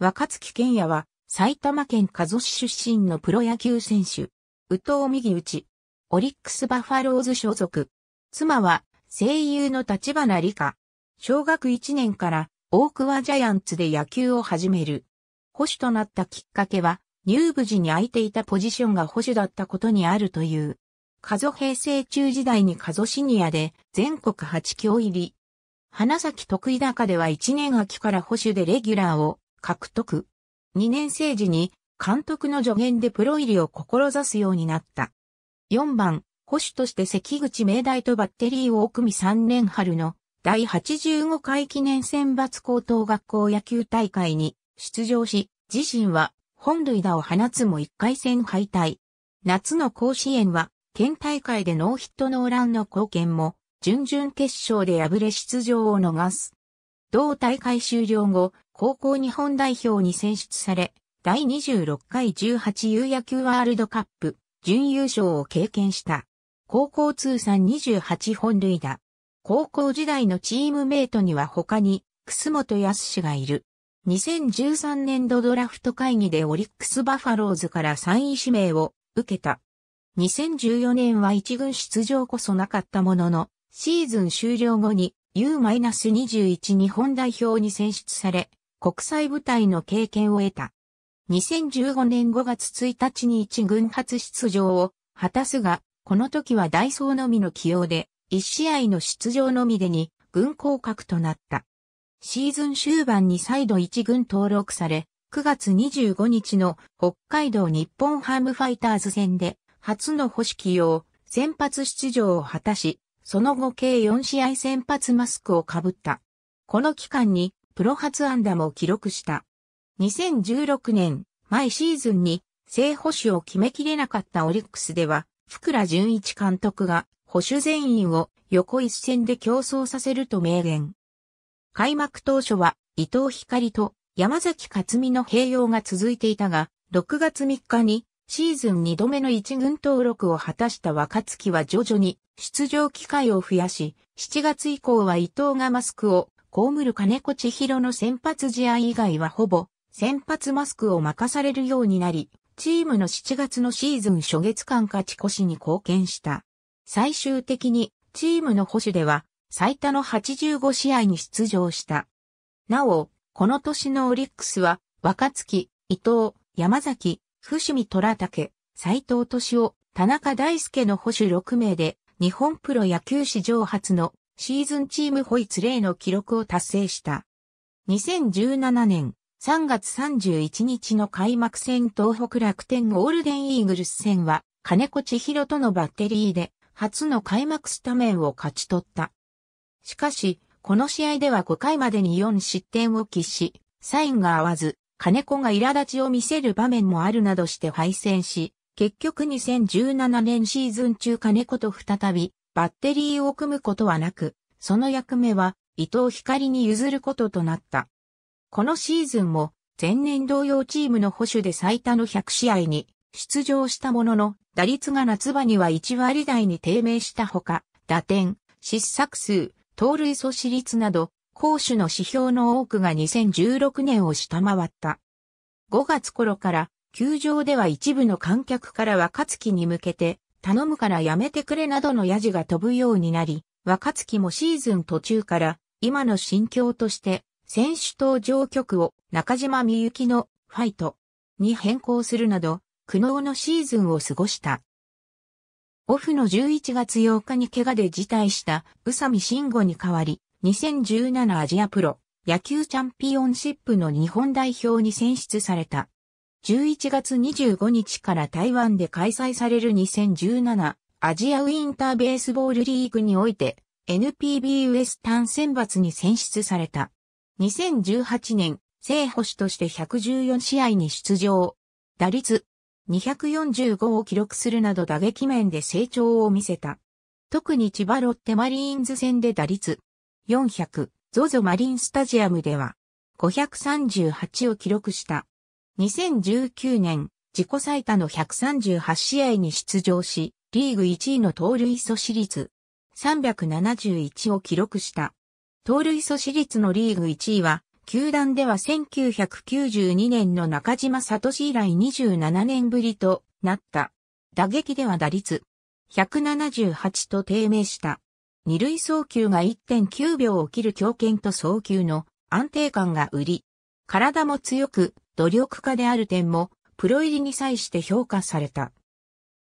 若月健也は埼玉県加須市出身のプロ野球選手。宇藤右打オリックスバファローズ所属。妻は声優の立花理香。小学1年から大桑ジャイアンツで野球を始める。保守となったきっかけは入部時に空いていたポジションが保守だったことにあるという。加須平成中時代に加須シニアで全国8強入り。花咲徳井高では1年秋から保守でレギュラーを獲得。2年生時に監督の助言でプロ入りを志すようになった。4番、保守として関口明大とバッテリーを組み3年春の第85回記念選抜高等学校野球大会に出場し、自身は本塁打を放つも1回戦敗退。夏の甲子園は県大会でノーヒットノーランの貢献も準々決勝で敗れ出場を逃す。同大会終了後、高校日本代表に選出され、第26回18 u 野球ワールドカップ準優勝を経験した。高校通算28本塁打。高校時代のチームメイトには他に、楠本康がいる。2013年度ドラフト会議でオリックスバファローズから3位指名を受けた。2014年は1軍出場こそなかったものの、シーズン終了後に U-21 日本代表に選出され、国際部隊の経験を得た。2015年5月1日に一軍初出場を果たすが、この時はダイソーのみの起用で、一試合の出場のみでに軍降格となった。シーズン終盤に再度一軍登録され、9月25日の北海道日本ハムファイターズ戦で初の保守起用、先発出場を果たし、その後計4試合先発マスクをかぶった。この期間にプロ初安打も記録した。2016年、毎シーズンに正捕手を決めきれなかったオリックスでは、福良純一監督が捕手全員を横一線で競争させると明言。開幕当初は伊藤光と山崎克美の併用が続いていたが、6月3日にシーズン2度目の一軍登録を果たした若月は徐々に出場機会を増やし、7月以降は伊藤がマスクを被る金子千尋の先発試合以外はほぼ先発マスクを任されるようになり、チームの7月のシーズン初月間勝ち越しに貢献した。最終的にチームの保守では最多の85試合に出場した。なお、この年のオリックスは若月、伊藤、山崎、伏見虎竹、斎藤敏夫、田中大輔の保守6名で日本プロ野球史上初のシーズンチームホイツレーの記録を達成した。2017年3月31日の開幕戦東北楽天ゴールデンイーグルス戦は金子千尋とのバッテリーで初の開幕スタメンを勝ち取った。しかし、この試合では5回までに4失点を喫し、サインが合わず、金子が苛立ちを見せる場面もあるなどして敗戦し、結局2017年シーズン中金子と再びバッテリーを組むことはなく、その役目は伊藤光に譲ることとなった。このシーズンも前年同様チームの保守で最多の100試合に出場したものの、打率が夏場には1割台に低迷したほか、打点、失策数、盗塁阻止率など、攻守の指標の多くが2016年を下回った。5月頃から、球場では一部の観客から若月に向けて、頼むからやめてくれなどのヤジが飛ぶようになり、若月もシーズン途中から今の心境として選手登場曲を中島みゆきのファイトに変更するなど苦悩のシーズンを過ごした。オフの11月8日に怪我で辞退した宇佐美慎吾に代わり2017アジアプロ野球チャンピオンシップの日本代表に選出された。11月25日から台湾で開催される2017アジアウィンターベースボールリーグにおいて NPB ウエスタン選抜に選出された。2018年、聖保守として114試合に出場。打率245を記録するなど打撃面で成長を見せた。特に千葉ロッテマリーンズ戦で打率400、ZOZO マリンスタジアムでは538を記録した。2019年、自己最多の138試合に出場し、リーグ1位の盗塁阻止率371を記録した。盗塁阻止率のリーグ1位は、球団では1992年の中島聡以来27年ぶりとなった。打撃では打率178と低迷した。二塁送球が1.9秒を切る強肩と送球の安定感が売り。体も強く、努力家である点も、プロ入りに際して評価された。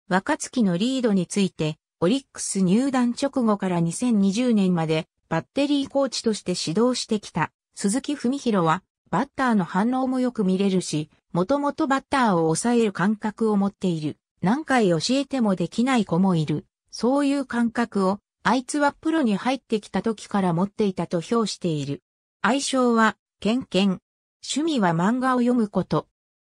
若月のリードについて、オリックス入団直後から2020年までバッテリーコーチとして指導してきた鈴木文弘はバッターの反応もよく見れるし、もともとバッターを抑える感覚を持っている。何回教えてもできない子もいる。そういう感覚を、あいつはプロに入ってきた時から持っていたと評している。愛称は、ケンケン。趣味は漫画を読むこと。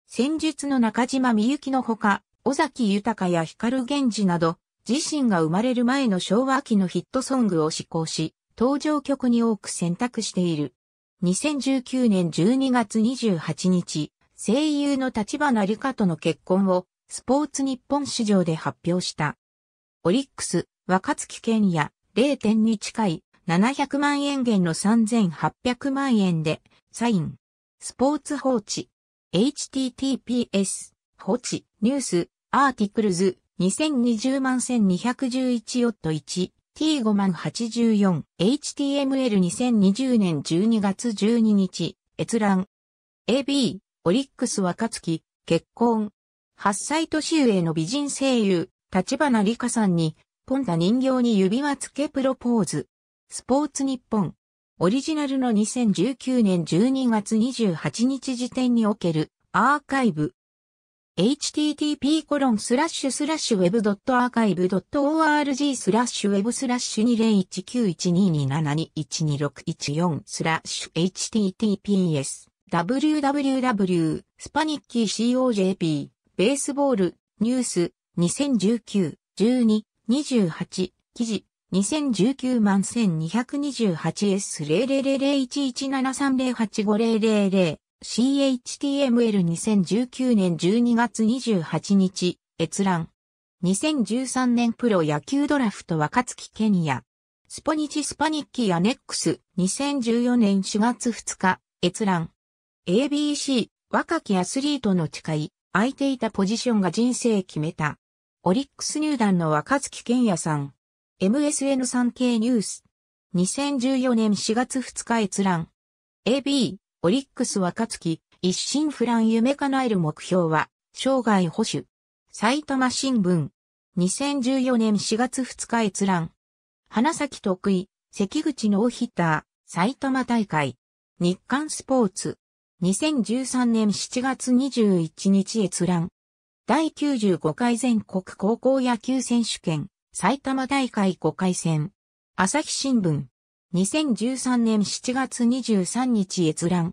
戦術の中島みゆきのほか、尾崎豊や光源氏など、自身が生まれる前の昭和期のヒットソングを試行し、登場曲に多く選択している。2019年12月28日、声優の立花理香との結婚をスポーツ日本市場で発表した。オリックス、若月健也、0.2近い700万円減の3800万円で、サイン、スポーツ報知。https 報知ニュースアーティクルズ2020万1211ヨット1 T5 万 84HTML2020 年12月12日閲覧 AB オリックス若月結婚8歳年上の美人声優立花里香さんにポンタ人形に指輪付けプロポーズスポーツ日本オリジナルの2019年12月28日時点におけるアーカイブ。http コロンスラッシュスラッシュ web.archive.org スラッシュ web スラッシュ20191227212614スラッシュ https www スパニッキー COJP ベースボールニュース2019 12 28記事2019万 1228S000117308500CHTML2019 年12月28日、閲覧。2013年プロ野球ドラフト若月ケニア。スポニチスパニッキーアネックス2014年4月2日、閲覧。ABC、若きアスリートの誓い、空いていたポジションが人生決めた。オリックス入団の若月健也さん。MSN3 経ニュース。2014年4月2日閲覧。AB、オリックス若月、一心不乱夢叶える目標は、生涯保守。埼玉新聞。2014年4月2日閲覧。花咲得意、関口ノーヒッター、埼玉大会。日刊スポーツ。2013年7月21日閲覧。第95回全国高校野球選手権、埼玉大会5回戦。朝日新聞。2013年7月23日閲覧。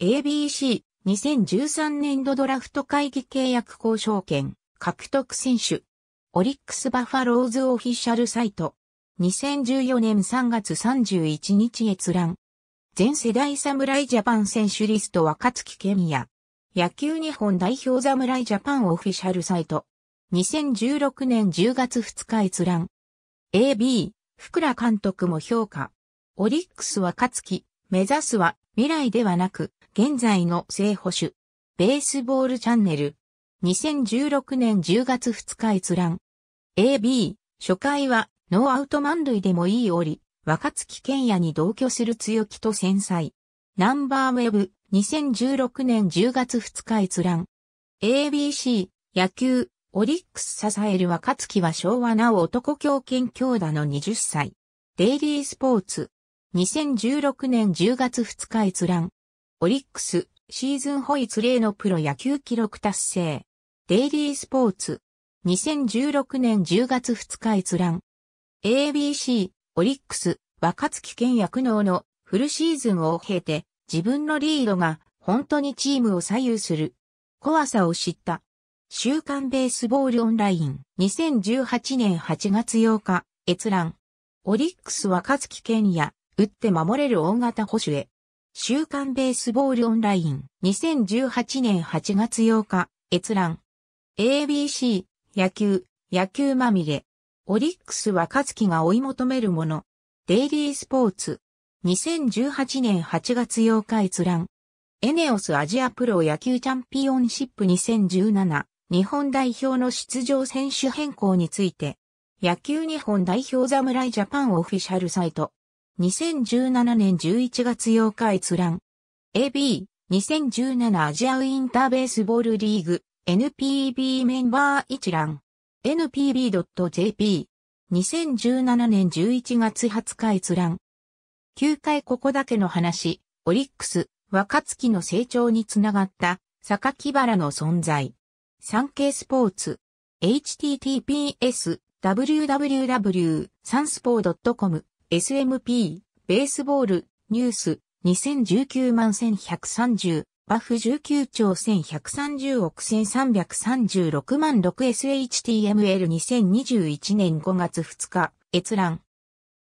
ABC、2013年度ドラフト会議契約交渉権、獲得選手。オリックスバファローズオフィシャルサイト。2014年3月31日閲覧。全世代侍ジャパン選手リスト若月健也。野球日本代表侍ジャパンオフィシャルサイト。2016年10月2日閲覧。AB、福良監督も評価。オリックスは勝つき、目指すは未来ではなく、現在の正保守。ベースボールチャンネル。2016年10月2日閲覧。AB、初回はノーアウト満塁でもいい折、若月健也に同居する強気と繊細。ナンバーウェブ、2016年10月2日閲覧。ABC、野球、オリックス支える若月は昭和なお男狂犬強打の20歳。デイリースポーツ。2016年10月2日閲覧。オリックス、シーズンホイツレーのプロ野球記録達成。デイリースポーツ。2016年10月2日閲覧。ABC、オリックス、若月健役能のフルシーズンを経て、自分のリードが本当にチームを左右する。怖さを知った。週刊ベースボールオンライン2018年8月8日閲覧オリックス若月健也打って守れる大型保守へ週刊ベースボールオンライン2018年8月8日閲覧 ABC 野球野球まみれオリックス若月が追い求めるものデイリースポーツ2018年8月8日閲覧エネオスアジアプロ野球チャンピオンシップ2017日本代表の出場選手変更について、野球日本代表侍ジャパンオフィシャルサイト、2017年11月8日閲覧、AB、2017アジアウインターベースボールリーグ、NPB メンバー一覧、npb.jp、2017年11月20日閲覧、9回ここだけの話、オリックス、若月の成長につながった、坂木原の存在。産経スポーツ。https www サンスポー .com SMP ベースボールニュース2019万1130バフ19兆1130億1336万 6SHTML2021 年5月2日閲覧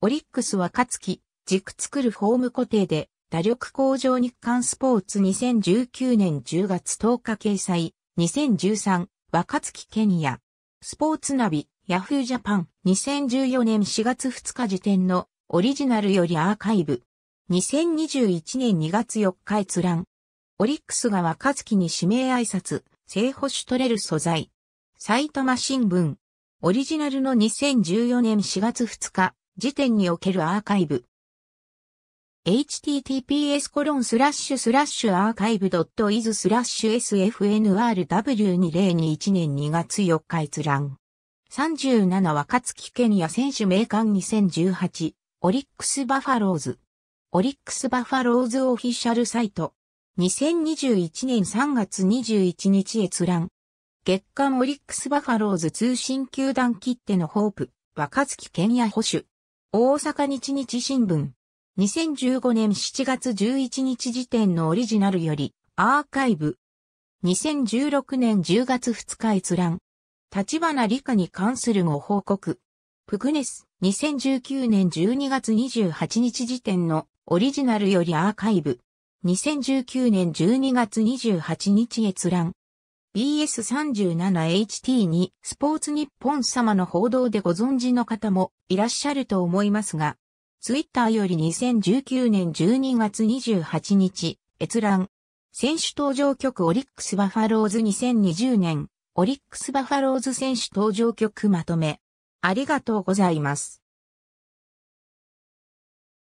オリックスは勝木軸作るホーム固定で打力向上日刊スポーツ2019年10月10日掲載2013、若月健也。スポーツナビ、ヤフージャパン、2014年4月2日時点のオリジナルよりアーカイブ。2021年2月4日閲覧。オリックスが若月に指名挨拶、正保守取れる素材。埼玉新聞。オリジナルの2014年4月2日時点におけるアーカイブ。https コロンスラッシュスラッシュアーカイブドットイズスラッシュ sfnrw2021 年2月4日閲覧。37若月ケニア選手名鑑2018オリックスバファローズオリックスバファローズオフィシャルサイト2021年3月21日閲覧月間オリックスバファローズ通信球団切手のホープ若月ケニア保守大阪日日新聞2015年7月11日時点のオリジナルより、アーカイブ。2016年10月2日閲覧。立花理科に関するご報告。プグネス、2019年12月28日時点のオリジナルよりアーカイブ。2019年12月28日閲覧。b s 3 7 h t にスポーツ日本様の報道でご存知の方もいらっしゃると思いますが、ツイッターより2019年12月28日、閲覧。選手登場曲オリックスバファローズ2020年、オリックスバファローズ選手登場曲まとめ。ありがとうございます。